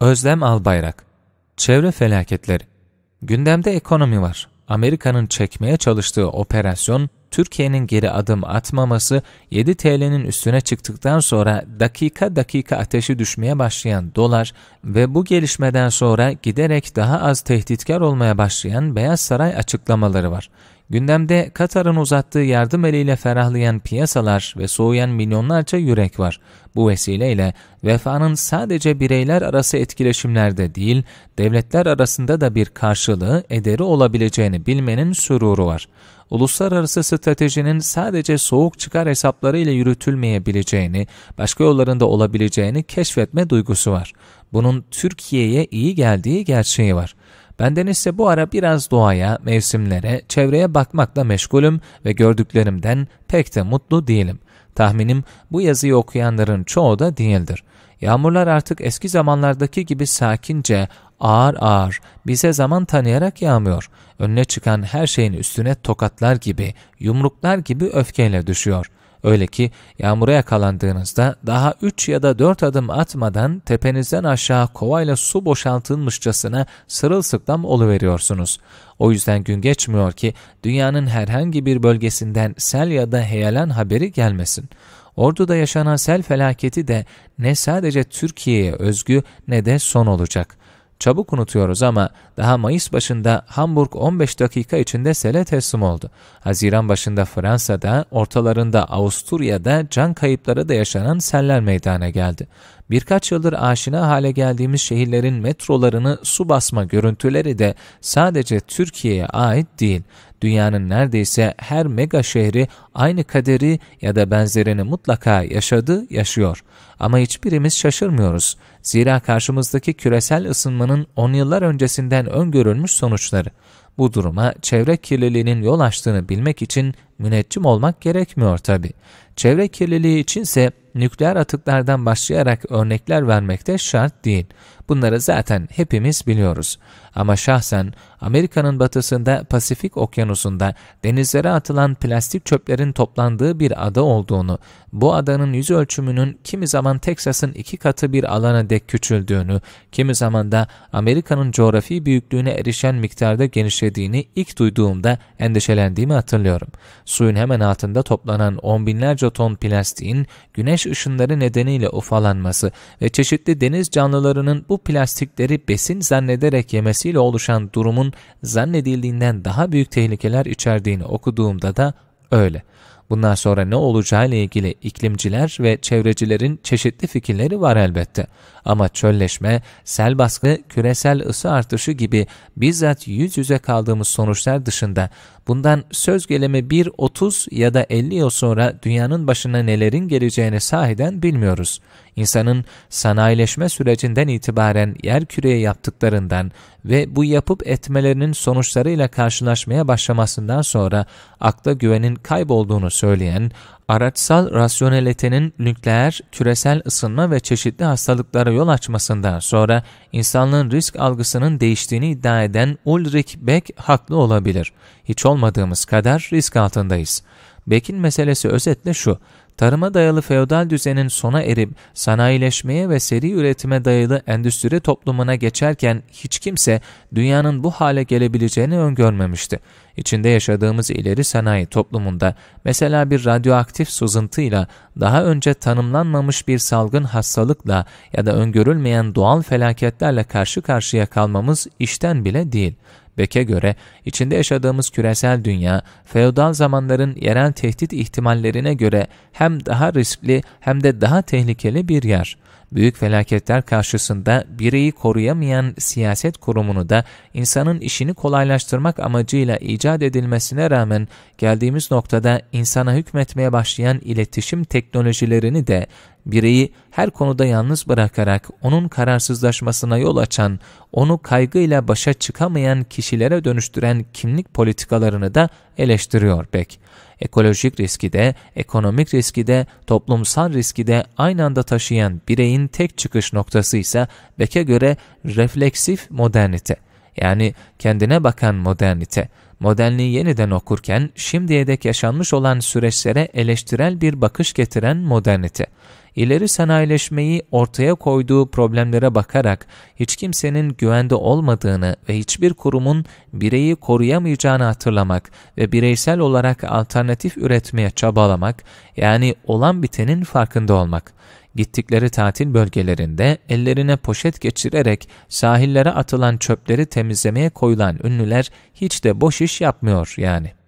Özlem Albayrak Çevre felaketleri Gündemde ekonomi var. Amerika'nın çekmeye çalıştığı operasyon, Türkiye'nin geri adım atmaması, 7 TL'nin üstüne çıktıktan sonra dakika dakika ateşi düşmeye başlayan dolar ve bu gelişmeden sonra giderek daha az tehditkar olmaya başlayan Beyaz Saray açıklamaları var. Gündemde Katar'ın uzattığı yardım eliyle ferahlayan piyasalar ve soğuyan milyonlarca yürek var. Bu vesileyle vefanın sadece bireyler arası etkileşimlerde değil, devletler arasında da bir karşılığı, ederi olabileceğini bilmenin süruru var. Uluslararası stratejinin sadece soğuk çıkar hesapları ile yürütülmeyebileceğini, başka yollarında olabileceğini keşfetme duygusu var. Bunun Türkiye'ye iyi geldiği gerçeği var. Benden ise bu ara biraz doğaya, mevsimlere, çevreye bakmakla meşgulüm ve gördüklerimden pek de mutlu değilim. Tahminim bu yazıyı okuyanların çoğu da değildir. Yağmurlar artık eski zamanlardaki gibi sakince, ağır ağır, bize zaman tanıyarak yağmıyor. Önüne çıkan her şeyin üstüne tokatlar gibi, yumruklar gibi öfkeyle düşüyor. Öyle ki yağmura yakalandığınızda daha üç ya da dört adım atmadan tepenizden aşağı kovayla su boşaltılmışçasına sırılsıklam oluveriyorsunuz. O yüzden gün geçmiyor ki dünyanın herhangi bir bölgesinden sel ya da heyelan haberi gelmesin. Ordu'da yaşanan sel felaketi de ne sadece Türkiye'ye özgü ne de son olacak. Çabuk unutuyoruz ama daha Mayıs başında Hamburg 15 dakika içinde sele teslim oldu. Haziran başında Fransa'da, ortalarında Avusturya'da can kayıpları da yaşanan seller meydana geldi. Birkaç yıldır aşina hale geldiğimiz şehirlerin metrolarını su basma görüntüleri de sadece Türkiye'ye ait değil. Dünyanın neredeyse her mega şehri aynı kaderi ya da benzerini mutlaka yaşadı, yaşıyor. Ama hiçbirimiz şaşırmıyoruz. Zira karşımızdaki küresel ısınmanın 10 yıllar öncesinden öngörülmüş sonuçları. Bu duruma çevre kirliliğinin yol açtığını bilmek için müneccim olmak gerekmiyor tabi. Çevre kirliliği içinse nükleer atıklardan başlayarak örnekler vermek de şart değil. Bunları zaten hepimiz biliyoruz. Ama şahsen Amerika'nın batısında Pasifik okyanusunda denizlere atılan plastik çöplerin toplandığı bir ada olduğunu, bu adanın yüz ölçümünün kimi zaman Teksas'ın iki katı bir alana dek küçüldüğünü, kimi zaman da Amerika'nın coğrafi büyüklüğüne erişen miktarda genişlediğini ilk duyduğumda endişelendiğimi hatırlıyorum. Suyun hemen altında toplanan on binlerce ton plastiğin güneş ışınları nedeniyle ufalanması ve çeşitli deniz canlılarının bu plastikleri besin zannederek yemesiyle oluşan durumun zannedildiğinden daha büyük tehlikeler içerdiğini okuduğumda da öyle. Bundan sonra ne ile ilgili iklimciler ve çevrecilerin çeşitli fikirleri var elbette. Ama çölleşme, sel baskı, küresel ısı artışı gibi bizzat yüz yüze kaldığımız sonuçlar dışında bundan söz gelimi bir 30 ya da 50 yıl sonra dünyanın başına nelerin geleceğini sahiden bilmiyoruz. İnsanın sanayileşme sürecinden itibaren yer küreye yaptıklarından ve bu yapıp etmelerinin sonuçlarıyla karşılaşmaya başlamasından sonra akla güvenin kaybolduğunu söyleyen, araçsal rasyonelitenin nükleer, küresel ısınma ve çeşitli hastalıklara yol açmasından sonra insanlığın risk algısının değiştiğini iddia eden Ulrich Beck haklı olabilir. Hiç olmadığımız kadar risk altındayız. Beck'in meselesi özetle şu, tarıma dayalı feodal düzenin sona erip sanayileşmeye ve seri üretime dayalı endüstri toplumuna geçerken hiç kimse dünyanın bu hale gelebileceğini öngörmemişti. İçinde yaşadığımız ileri sanayi toplumunda mesela bir radyoaktif sızıntıyla, daha önce tanımlanmamış bir salgın hastalıkla ya da öngörülmeyen doğal felaketlerle karşı karşıya kalmamız işten bile değil. Beck'e göre içinde yaşadığımız küresel dünya, feodal zamanların yerel tehdit ihtimallerine göre hem daha riskli hem de daha tehlikeli bir yer büyük felaketler karşısında bireyi koruyamayan siyaset kurumunu da insanın işini kolaylaştırmak amacıyla icat edilmesine rağmen geldiğimiz noktada insana hükmetmeye başlayan iletişim teknolojilerini de bireyi her konuda yalnız bırakarak onun kararsızlaşmasına yol açan, onu kaygıyla başa çıkamayan kişilere dönüştüren kimlik politikalarını da eleştiriyor Beck. Ekolojik riski de, ekonomik riski de, toplumsal riski de aynı anda taşıyan bireyin tek çıkış noktası ise Beck'e göre refleksif modernite. Yani kendine bakan modernite. Modernliği yeniden okurken şimdiye dek yaşanmış olan süreçlere eleştirel bir bakış getiren modernite ileri sanayileşmeyi ortaya koyduğu problemlere bakarak hiç kimsenin güvende olmadığını ve hiçbir kurumun bireyi koruyamayacağını hatırlamak ve bireysel olarak alternatif üretmeye çabalamak, yani olan bitenin farkında olmak. Gittikleri tatil bölgelerinde ellerine poşet geçirerek sahillere atılan çöpleri temizlemeye koyulan ünlüler hiç de boş iş yapmıyor yani.